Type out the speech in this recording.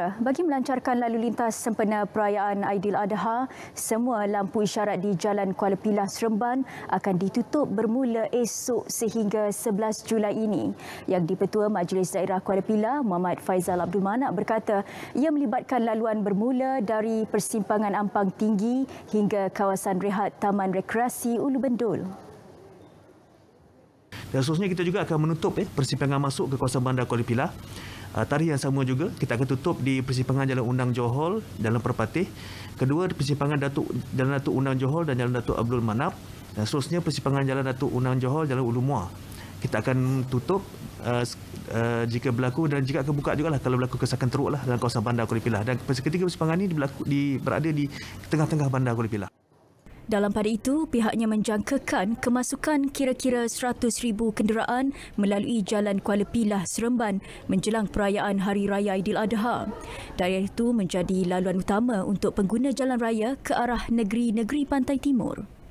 Eh, bagi melancarkan lalu lintas sempena perayaan Adha, semua lampu isyarat di Jalan Kuala Pilah Seremban akan ditutup bermula esok sehingga 11 Julai ini. Yang dipetua Majlis Daerah Kuala Pilah, Muhammad Faizal Abdul Manak berkata, ia melibatkan laluan bermula dari persimpangan Ampang Tinggi hingga kawasan rehat Taman Rekreasi Ulu Bendul. Dan seterusnya kita juga akan menutup eh, persimpangan masuk ke kawasan bandar Kuala Pilah uh, ah, tarikh yang sama juga kita akan tutup di persimpangan Jalan Undang Johol Jalan Perpatih kedua di persimpangan Datuk Jalan Datuk Undang Johol dan Jalan Datuk Abdul Manap dan seterusnya persimpangan Jalan Datuk Undang Johol Jalan Ulu Muar kita akan tutup uh, uh, jika berlaku dan jika akan buka juga lah kalau berlaku kesakan teruk lah dalam kawasan bandar Kuala Pilah dan ketiga persimpangan ini di, berada di tengah-tengah bandar Kuala Pilah. Dalam pada itu, pihaknya menjangkakan kemasukan kira-kira 100,000 kenderaan melalui Jalan Kuala Pilah, Seremban menjelang perayaan Hari Raya Adha. Daya itu menjadi laluan utama untuk pengguna jalan raya ke arah negeri-negeri pantai timur.